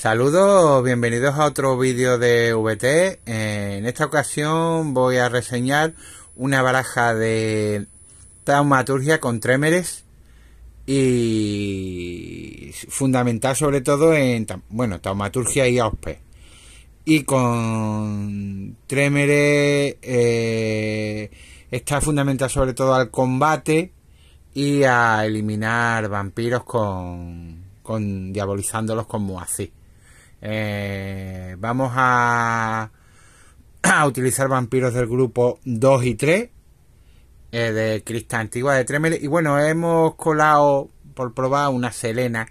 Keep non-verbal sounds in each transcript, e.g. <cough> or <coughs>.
Saludos, bienvenidos a otro vídeo de VT. En esta ocasión voy a reseñar una baraja de taumaturgia con trémeres y fundamental sobre todo en bueno, taumaturgia y auspe. Y con trémeres eh, está fundamental sobre todo al combate y a eliminar vampiros con, con diabolizándolos como así. Eh, vamos a, a, utilizar vampiros del grupo 2 y 3 eh, de Crista Antigua de Tremel Y bueno, hemos colado por probar una Selena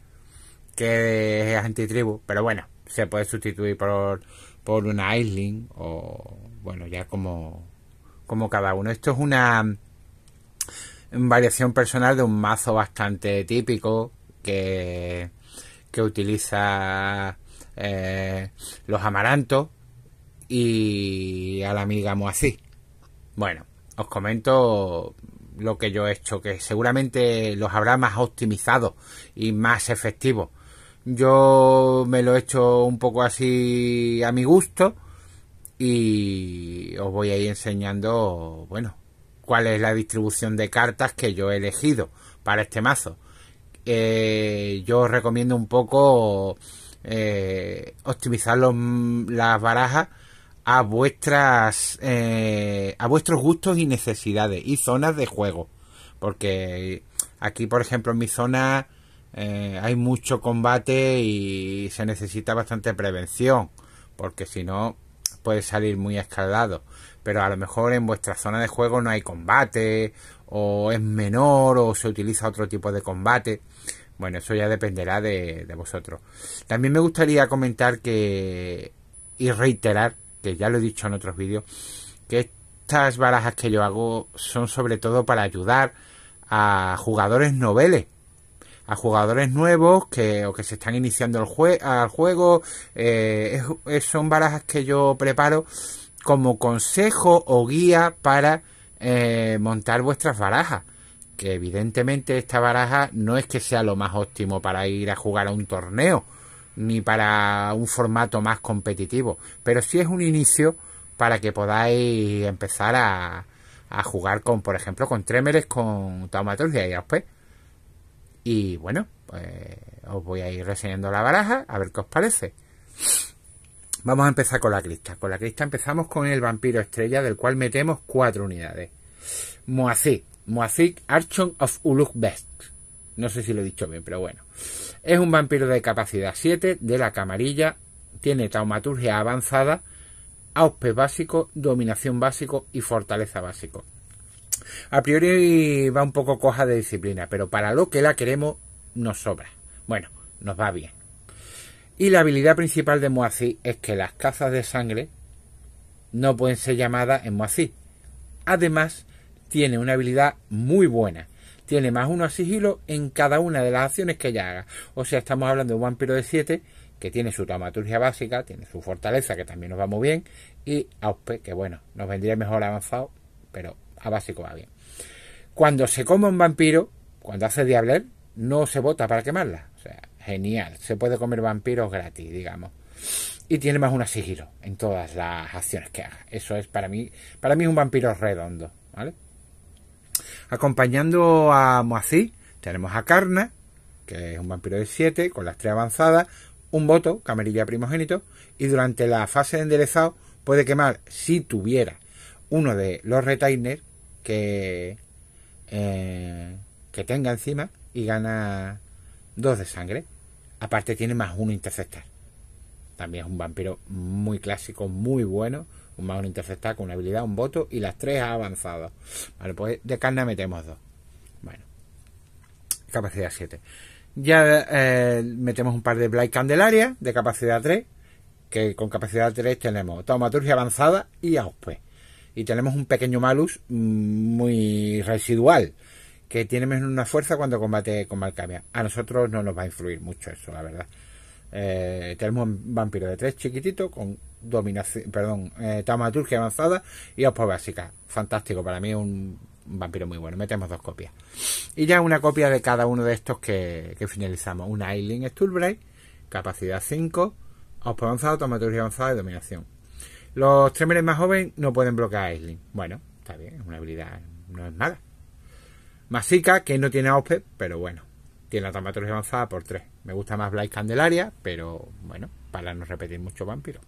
que es antitribu, pero bueno, se puede sustituir por, por una Aisling o bueno, ya como, como cada uno. Esto es una variación personal de un mazo bastante típico que, que utiliza eh, los amarantos y a la amiga Moacir. Bueno, os comento lo que yo he hecho, que seguramente los habrá más optimizado... y más efectivo... Yo me lo he hecho un poco así a mi gusto y os voy a ir enseñando, bueno, cuál es la distribución de cartas que yo he elegido para este mazo. Eh, yo os recomiendo un poco eh, optimizar los, las barajas a vuestras eh, a vuestros gustos y necesidades y zonas de juego porque aquí por ejemplo en mi zona eh, hay mucho combate y se necesita bastante prevención porque si no puede salir muy escaldado pero a lo mejor en vuestra zona de juego no hay combate o es menor o se utiliza otro tipo de combate bueno, eso ya dependerá de, vosotros. También me gustaría comentar que y reiterar, que ya lo he dicho en otros vídeos, que estas barajas que yo hago son sobre todo para ayudar a jugadores noveles a jugadores nuevos que, o que se están iniciando al juego. Eh, son barajas que yo preparo como consejo o guía para eh, montar vuestras barajas que evidentemente esta baraja no es que sea lo más óptimo para ir a jugar a un torneo ni para un formato más competitivo, pero sí es un inicio para que podáis empezar a, jugar con, por ejemplo, con Tremeres, con Taumaturgia y después Y bueno, pues, os voy a ir reseñando la baraja a ver qué os parece. Vamos a empezar con la crista. Con la crista empezamos con el vampiro estrella, del cual metemos cuatro unidades. moací Moazik Archon of Ulugh-Best. No sé si lo he dicho bien, pero bueno. Es un vampiro de capacidad 7, de la camarilla, tiene taumaturgia avanzada, auspe básico, dominación básico y fortaleza básico. A priori va un poco coja de disciplina, pero para lo que la queremos nos sobra. Bueno, nos va bien. Y la habilidad principal de Moací es que las cazas de sangre no pueden ser llamadas en Moací. Además, tiene una habilidad muy buena. Tiene más uno a sigilo en cada una de las acciones que ella haga. O sea, estamos hablando de un vampiro de 7 que tiene su traumaturgia básica, tiene su fortaleza, que también nos va muy bien, y AUSPE, que bueno, nos vendría mejor avanzado, pero a básico va bien. Cuando se come un vampiro, cuando hace Diabler, no se vota para quemarla. O sea, genial, se puede comer vampiros gratis, digamos. Y tiene más una sigilo en todas las acciones que haga. Eso es para mí, para mí un vampiro redondo, ¿vale? Acompañando a Moacir tenemos a Carna, que es un vampiro de 7, con las tres avanzadas, un voto, Camerilla primogénito, y durante la fase de enderezado puede quemar, si tuviera, uno de los retainers que, eh, que tenga encima y gana dos de sangre. Aparte tiene más uno interceptar. También es un vampiro muy clásico, muy bueno un mago interceptado interceptar con una habilidad, un voto y las tres avanzadas. Vale, pues de carne metemos dos. Bueno, capacidad 7. Ya eh, metemos un par de Black Candelaria de capacidad 3, que con capacidad 3 tenemos taumaturgia avanzada y auspe. Y tenemos un pequeño malus mm, muy residual, que tiene menos una fuerza cuando combate con Malcamia. A nosotros no nos va a influir mucho eso, la verdad. Eh, tenemos un vampiro de 3 chiquitito con dominación, perdón, eh, taumaturgia avanzada y ospo básica. Fantástico, para mí es un vampiro muy bueno. Metemos dos copias. Y ya una copia de cada uno de estos que, finalizamos. Una Aileen Stoolblade capacidad 5, ospo avanzado, taumaturgia avanzada y dominación. Los Tremere más jóvenes no pueden bloquear a Bueno, está bien, es una habilidad, no es nada. Masica, que no tiene ospe pero bueno, tiene la taumaturgia avanzada por 3. Me gusta más Black Candelaria, pero bueno, para no repetir mucho vampiro.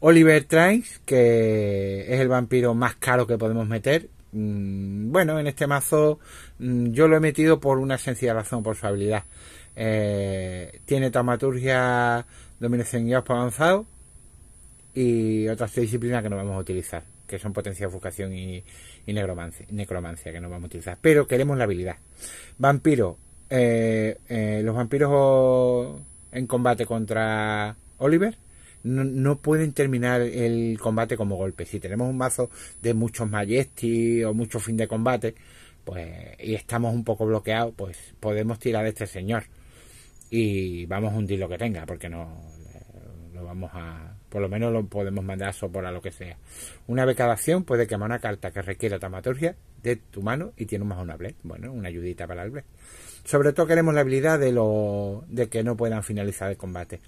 Oliver Trice, que es el vampiro más caro que podemos meter. Mm, bueno, en este mazo mm, yo lo he metido por una sencilla razón, por su habilidad. Eh, tiene taumaturgia, dominación y avanzado y otras tres disciplinas que no vamos a utilizar, que son potencia, de y, y necromancia, que no vamos a utilizar. Pero queremos la habilidad. Vampiro. Eh, eh, los vampiros en combate contra Oliver no, pueden terminar el combate como golpe. Si tenemos un mazo de muchos Majesty o mucho fin de combate, pues y estamos un poco bloqueados, pues podemos tirar a este señor y vamos a hundir lo que tenga, porque no eh, lo vamos a por lo menos lo podemos mandar a sopor a lo que sea. Una vez cada acción puede quemar una carta que requiera taumaturgia de tu mano y tiene un más una bled. Bueno, una ayudita para el bled. Sobre todo queremos la habilidad de, lo, de que no puedan finalizar el combate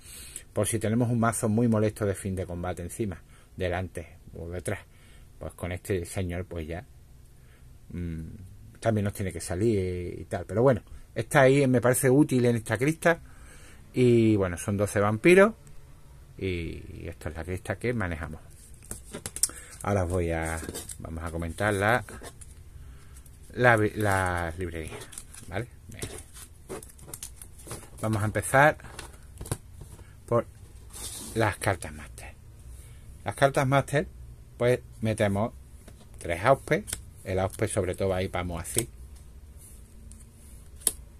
por si tenemos un mazo muy molesto de fin de combate encima, delante o detrás. Pues con este señor, pues ya mm, también nos tiene que salir y tal. Pero bueno, está ahí, me parece útil en esta crista. Y bueno, son 12 vampiros. Y esta es la crista que manejamos. Ahora os voy a. Vamos a comentar la. La, librería. ¿Vale? Vamos a empezar las cartas máster. Las cartas máster, pues metemos tres auspes. El auspe sobre todo ahí vamos así.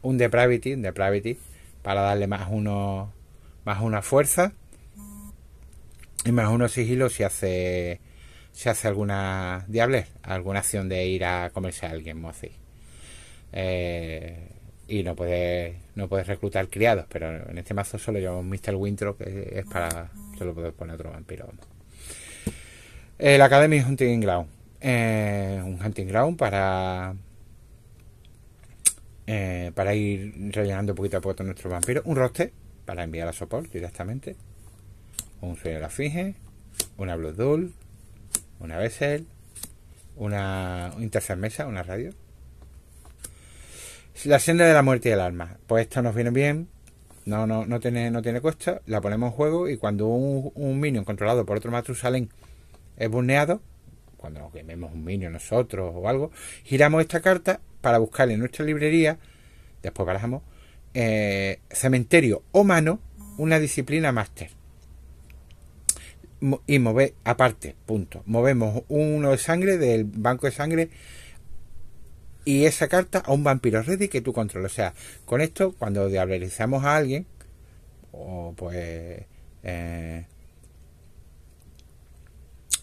Un depravity, un depravity, para darle más uno, más una fuerza. Y más uno sigilo si hace si hace alguna diables alguna acción de ir a comerse a alguien o así. Eh, y no puedes no puedes reclutar criados pero en este mazo solo llevamos Mr. wintro que es para solo puedes poner otro vampiro vamos. el Academy Hunting Ground eh, un Hunting Ground para eh, para ir rellenando poquito a poquito nuestros vampiros un roster para enviar a Sopor directamente un sueño de la Finge una Blood Duel una Vessel una Interfermesa, mesa una radio la senda de la muerte y el alma. Pues esto nos viene bien. No, no, no tiene, no tiene costo. La ponemos en juego y cuando un, minion controlado por otro Matrusalén es burneado, cuando nos quememos un minion nosotros o algo, giramos esta carta para buscar en nuestra librería, después barajamos, eh, cementerio o mano, una disciplina máster. Y mover, aparte, punto. Movemos uno de sangre del banco de sangre y esa carta a un vampiro ready que tú controlas. O sea, con esto, cuando diabolizamos a alguien, o pues eh,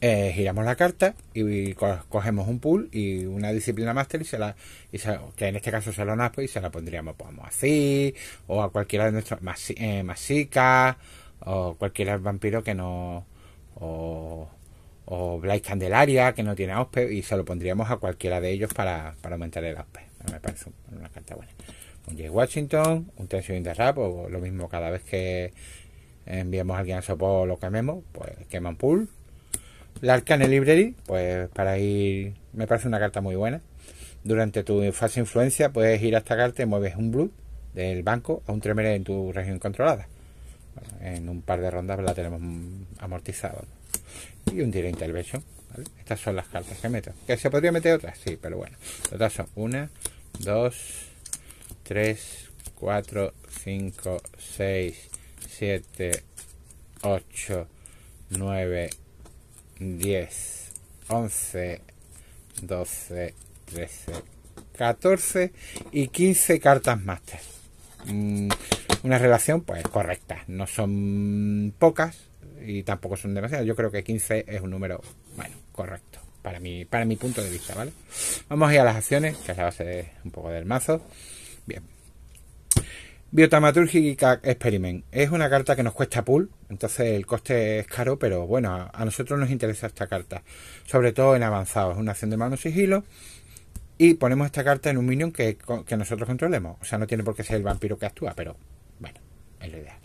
eh, giramos la carta y cogemos un pool y una disciplina máster y se la y que en este caso se la pues, y se la pondríamos pues, así o a cualquiera de nuestros eh, masicas o cualquier vampiro que no o o Black Candelaria, que no tiene AUSPE, y se lo pondríamos a cualquiera de ellos para, aumentar el AUSPE. Me parece una carta buena. Un J. Washington, un Tension de Rap, o lo mismo cada vez que enviamos a alguien a sopor, o lo quememos, pues queman pool. La Arcane Library, pues para ir, me parece una carta muy buena. Durante tu fase influencia puedes ir a esta carta y mueves un blue del banco a un tremere en tu región controlada. en un par de rondas la tenemos amortizada y un tiro intervention. ¿vale? Estas son las cartas que meto. ¿Que se podría meter otras? Sí, pero bueno. otras son 1, 2, 3, 4, 5, 6, 7, 8, 9, 10, 11, 12, 13, 14 y 15 cartas más. Mm, una relación pues correcta, no son pocas, y tampoco son demasiadas. Yo creo que 15 es un número, bueno, correcto, para mi, para mi punto de vista, ¿vale? Vamos a ir a las acciones, que es la base un poco del mazo. Bien. Biotamaturgica Experiment. Es una carta que nos cuesta pool, entonces el coste es caro, pero bueno, a, nosotros nos interesa esta carta, sobre todo en avanzado. Es una acción de mano sigilo y ponemos esta carta en un minion que, que nosotros controlemos. O sea, no tiene por qué ser el vampiro que actúa, pero ideal.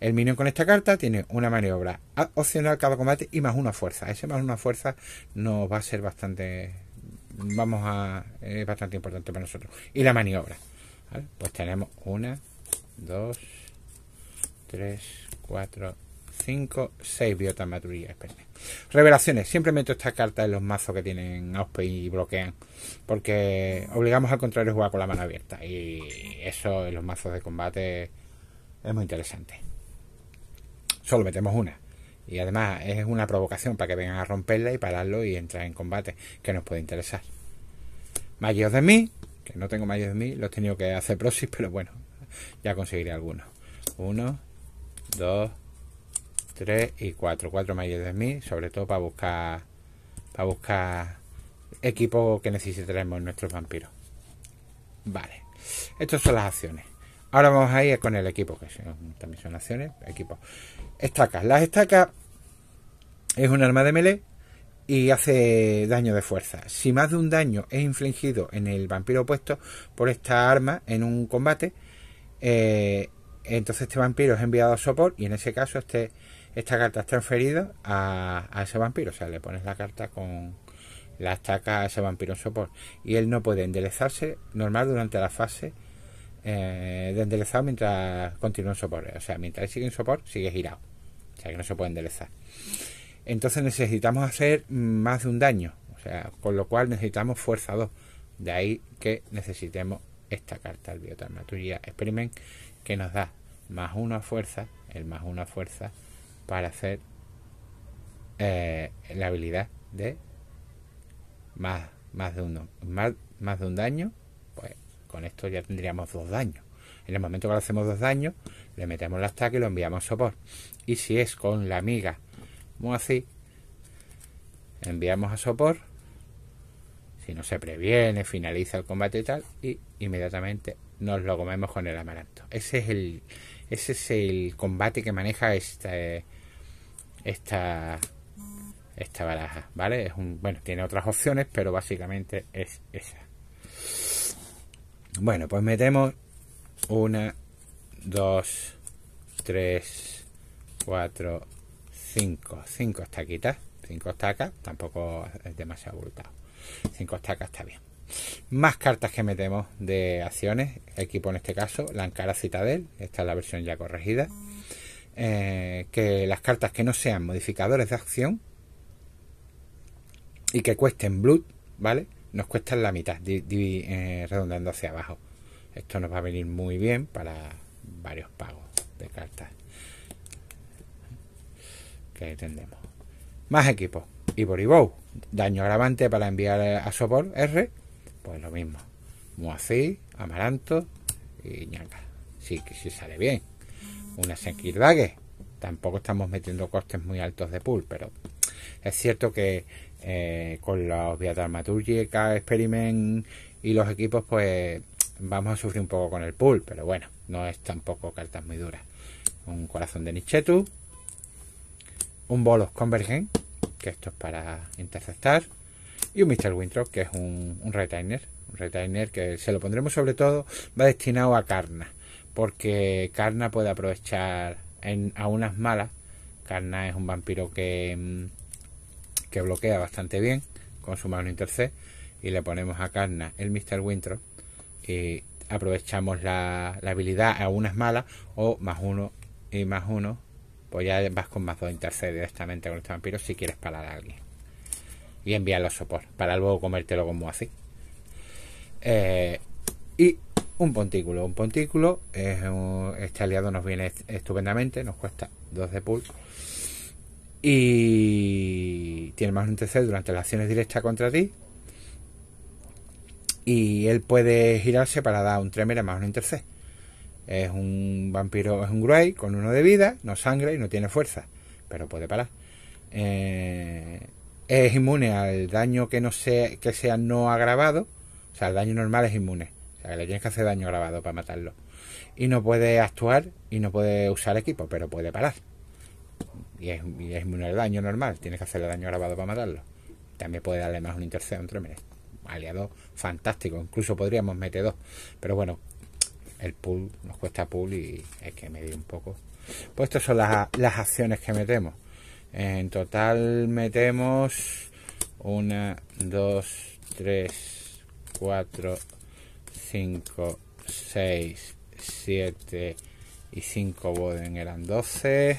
El minion con esta carta tiene una maniobra opcional cada combate y más una fuerza. Ese más una fuerza nos va a ser bastante. Vamos a. Es bastante importante para nosotros. Y la maniobra. Pues tenemos una, dos, tres, cuatro, cinco Seis biotas maturías. Revelaciones. Siempre meto esta carta en los mazos que tienen Auspe y bloquean. Porque obligamos al contrario a jugar con la mano abierta. Y eso en los mazos de combate es muy interesante. Solo metemos una. Y además es una provocación para que vengan a romperla y pararlo y entrar en combate, que nos puede interesar. Magios de mí, que no tengo mayos de mí, los he tenido que hacer proxy, <laughs> pero bueno, ya conseguiré algunos. Uno, dos, tres y cuatro. Cuatro magios de mí, sobre todo para buscar, para buscar equipo que necesitaremos nuestros vampiros. Vale, estas son las acciones. Ahora vamos a ir con el equipo, que también son acciones, equipo. Estacas. Las estacas es un arma de melee y hace daño de fuerza. Si más de un daño es infligido en el vampiro opuesto por esta arma en un combate, eh, entonces este vampiro es enviado a soport y en ese caso este, esta carta es transferida a, a ese vampiro. O sea, le pones la carta con la estaca a ese vampiro en soport y él no puede enderezarse normal durante la fase eh, mientras continúa en soporte, O sea, mientras sigue en soporte sigue girado. O sea, que no se puede enderezar. Entonces necesitamos hacer más de un daño. O sea, con lo cual necesitamos fuerza 2. De ahí que necesitemos esta carta al biotermaturía experiment que nos da más una fuerza, el más una fuerza para hacer eh, la habilidad de más, más de uno, más, más de un daño con esto ya tendríamos dos daños. En el momento que le hacemos dos daños, le metemos la ataque y lo enviamos a sopor. Y si es con la amiga, como así, enviamos a sopor. Si no se previene, finaliza el combate y tal, y inmediatamente nos lo comemos con el amaranto. Ese es el, ese es el combate que maneja este, esta, esta baraja, ¿vale? bueno, tiene otras opciones, pero básicamente es esa. Bueno, pues metemos una, dos, tres, cuatro, cinco, cinco estaquitas, cinco estacas, tampoco es demasiado abultado. Cinco estacas está bien. Más cartas que metemos de acciones, equipo en este caso, la encara Citadel, esta es la versión ya corregida. Eh, que las cartas que no sean modificadores de acción y que cuesten blood, ¿vale? nos cuesta la mitad, di, eh, redondeando hacia abajo. Esto nos va a venir muy bien para varios pagos de cartas que entendemos Más equipos. Iboribou, daño agravante para enviar a Sopor R, pues lo mismo. Moacir, Amaranto y ñanga. Sí, que sí sale bien. Una Senkirdague. Tampoco estamos metiendo costes muy altos de pool, pero es cierto que eh, con la vías dramaturgica experiment y los equipos, pues vamos a sufrir un poco con el pool, pero bueno, no es tampoco cartas muy duras. Un corazón de Nichetu, un bolos Convergen, que esto es para interceptar, y un Mr. Wintro, que es un, retainer, un retainer que se lo pondremos sobre todo, va destinado a Karna, porque carna puede aprovechar en, a unas malas. carna es un vampiro que mm, bloquea bastante bien con su mano intercede y le ponemos a Carna el Mr. Winter y aprovechamos la, habilidad a unas mala o más uno y más uno pues ya vas con más dos intercede directamente con este vampiro si quieres parar a alguien y enviar los sopor para luego comértelo como así eh, y un pontículo un pontículo es este aliado nos viene estupendamente nos cuesta dos de pull y tiene más un tercer durante las acciones directas contra ti. Y él puede girarse para dar un a más un tercer Es un vampiro, es un gruay con uno de vida, no sangre y no tiene fuerza, pero puede parar. Eh, es inmune al daño que no sea, que sea no agravado, o sea, el daño normal es inmune, o sea, le tienes que hacer daño agravado para matarlo. Y no puede actuar y no puede usar equipo, pero puede parar. Y es, y es daño normal. Tienes que hacerle daño grabado para matarlo. También puede darle más un intercede un Aliado fantástico. Incluso podríamos meter dos. Pero bueno, el pool nos cuesta pool y es que me medir un poco. Pues estas son las, las acciones que metemos. En total metemos Una, dos, tres 4, 5, 6, Siete y 5 Boden eran 12.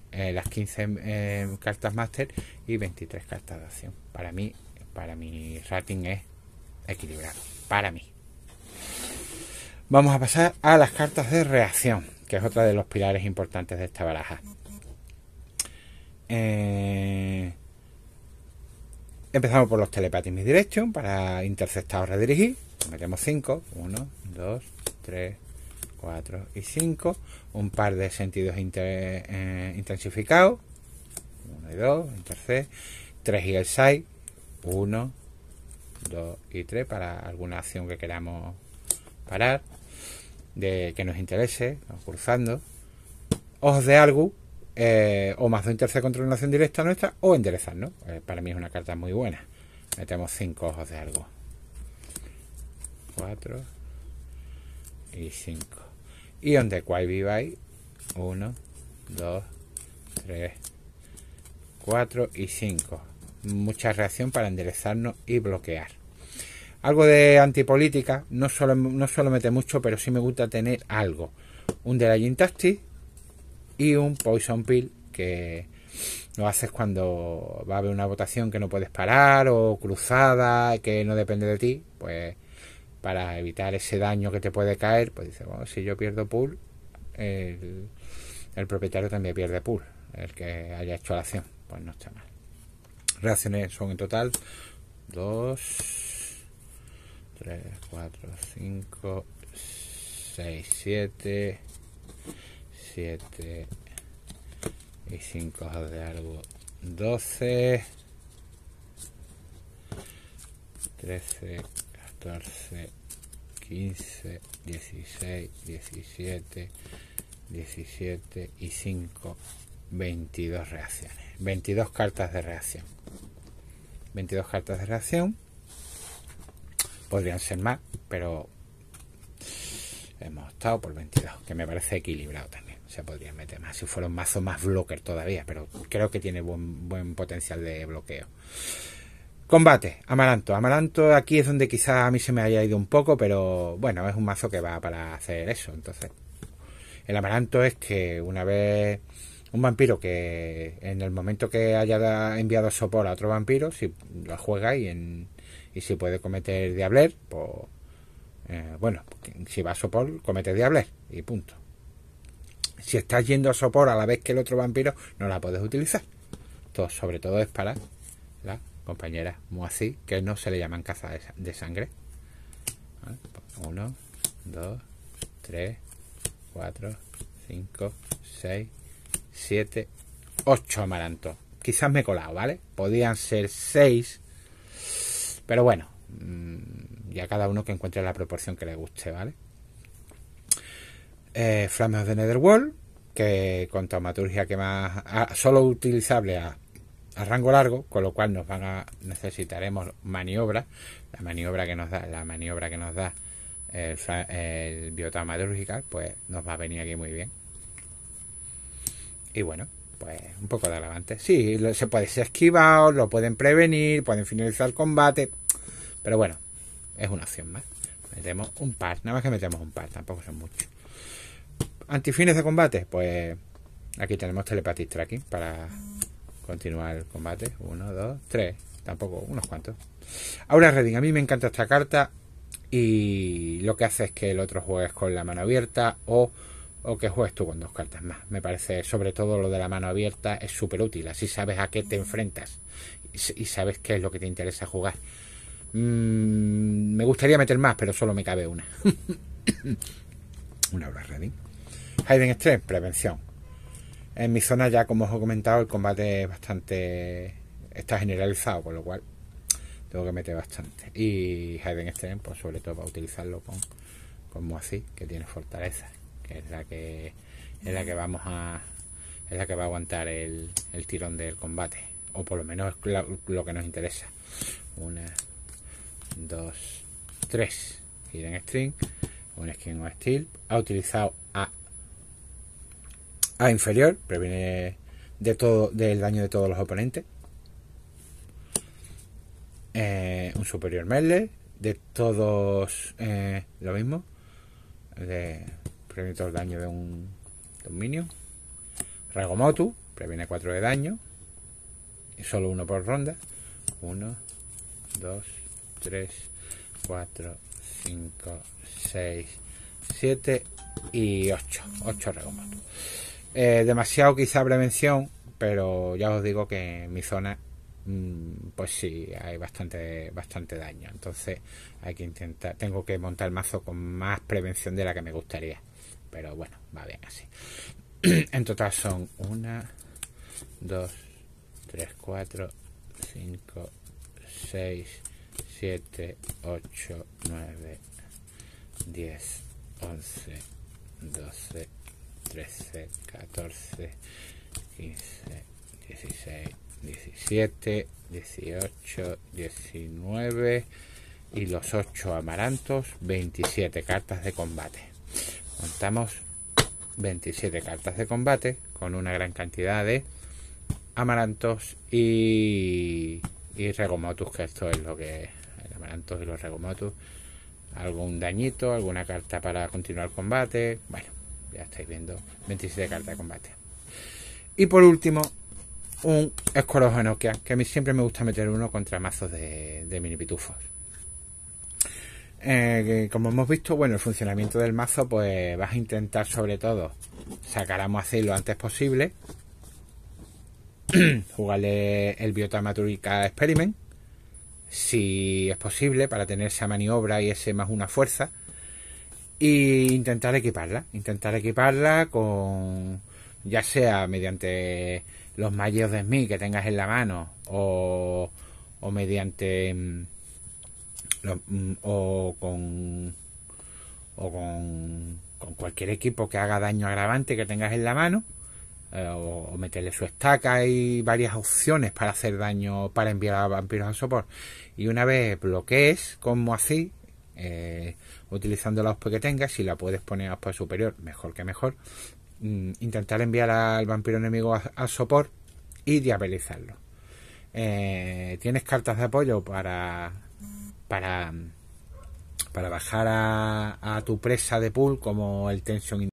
Eh, las 15 eh, cartas máster y 23 cartas de acción. Para mí, para mi rating es equilibrado. Para mí. Vamos a pasar a las cartas de reacción, que es otra de los pilares importantes de esta baraja. Eh, empezamos por los telepatis direction para interceptar o redirigir. Metemos 5. 1, 2, 3, 4 y 5, un par de sentidos inter, eh, intensificados, 1 y 2, tercer, 3 y el 6, 1, 2 y 3 para alguna acción que queramos parar, de que nos interese, cursando, Ojos de algo, eh, o más de control contra una acción directa nuestra, o enderezarnos, eh, para mí es una carta muy buena, metemos 5 ojos de algo. 4 y 5 y donde cual viváis 1 2 3 4 y 5 mucha reacción para enderezarnos y bloquear algo de antipolítica no solo no solo mete mucho pero sí me gusta tener algo un de la y un poison pill que lo haces cuando va a haber una votación que no puedes parar o cruzada que no depende de ti pues para evitar ese daño que te puede caer, pues dice, bueno, si yo pierdo pool, el, propietario también pierde pool, el que haya hecho la acción, pues no está mal. Reacciones son en total 2, 3, 4, 5, 6, 7, 7 y 5 de algo 12, 13, 14, 15, 16, 17, 17 y 5, 22 reacciones. 22 cartas de reacción. 22 cartas de reacción. Podrían ser más, pero hemos estado por 22, que me parece equilibrado también. se podría podrían meter más si fuera un mazo más blocker todavía, pero creo que tiene buen potencial de bloqueo. Combate, Amaranto. Amaranto aquí es donde quizá a mí se me haya ido un poco, pero bueno, es un mazo que va para hacer eso. Entonces, el Amaranto es que una vez un vampiro que en el momento que haya enviado sopor a otro vampiro, si lo juega y, en, si puede cometer diabler, pues eh, bueno, si va a sopor, comete diabler y punto. Si estás yendo a sopor a la vez que el otro vampiro, no la puedes utilizar. Todo, sobre todo es para la Compañera así que no se le llaman cazas de sangre. 1, 2, 3, 4, 5, 6, 7, 8 amarantos. Quizás me he colado, ¿vale? Podían ser 6, pero bueno, mm, ya cada uno que encuentre la proporción que le guste, ¿vale? Eh, of de Netherworld que con taumaturgia que más. Ah, solo utilizable a a rango largo, con lo cual nos van a necesitaremos maniobra, la maniobra que nos da, la maniobra que nos da el, el biotama pues nos va a venir aquí muy bien. Y bueno, pues un poco de alavante. Sí, se puede ser esquivado, lo pueden prevenir, pueden finalizar el combate, pero bueno, es una opción más. Metemos un par, nada más que metemos un par, tampoco son muchos. Antifines de combate, pues aquí tenemos telepatista Aquí para Continuar el combate. Uno, dos, tres. Tampoco, unos cuantos. Ahora Redding, a mí me encanta esta carta. Y lo que hace es que el otro juegues con la mano abierta o, o que juegues tú con dos cartas más. Me parece, sobre todo lo de la mano abierta, es súper útil. Así sabes a qué te enfrentas y, sabes qué es lo que te interesa jugar. Mm, me gustaría meter más, pero solo me cabe una. <coughs> una Aura Redding. Hayden Stream, prevención en mi zona ya, como os he comentado, el combate es bastante... está generalizado, con lo cual tengo que meter bastante. Y Hayden String, pues sobre todo para utilizarlo con, como así, que tiene fortaleza, que es la que es la que vamos a es la que va a aguantar el, el tirón del combate, o por lo menos lo, que nos interesa. Una, dos, tres, Hayden String, un skin o steel. Ha utilizado a inferior, previene de todo, del daño de todos los oponentes. Eh, un superior melee, de todos eh, lo mismo. De, previene todo el daño de un, dominio regomotu previene 4 de daño. Y solo uno por ronda. 1, 2, 3, 4, 5, 6, 7 y 8. 8 Ragomotu. Eh, demasiado quizá prevención, pero ya os digo que en mi zona mm, pues sí hay bastante bastante daño entonces hay que intentar tengo que montar el mazo con más prevención de la que me gustaría pero bueno va bien así <clears throat> en total son 1 2 3 4 5 6 7 8 9 10 11 12 13, 14, 15, 16, 17, 18, 19 y los 8 amarantos, 27 cartas de combate. Contamos 27 cartas de combate con una gran cantidad de amarantos y, y regomotus, que esto es lo que el amarantos y los regomotus. Algún dañito, alguna carta para continuar el combate, bueno ya estáis viendo 27 cartas de combate y por último un escorojo que a mí siempre me gusta meter uno contra mazos de, mini pitufos eh, como hemos visto, bueno, el funcionamiento del mazo, pues vas a intentar sobre todo sacar a Moacir lo antes posible, <clears throat> jugarle el biota maturica experiment, si es posible, para tener esa maniobra y ese más una fuerza, ...y intentar equiparla, intentar equiparla con ya sea mediante los mayos de smith que tengas en la mano o, o mediante mm, mm, o con o con, con, cualquier equipo que haga daño agravante que tengas en la mano eh, o, meterle su estaca hay varias opciones para hacer daño para enviar a vampiros al sopor y una vez bloquees como así eh, utilizando la OSP que tengas, si la puedes poner a OSP superior, mejor que mejor, mm, intentar enviar al vampiro enemigo a, sopor y diabelizarlo. Eh, tienes cartas de apoyo para para mm, para bajar a, a tu presa de pool como el tension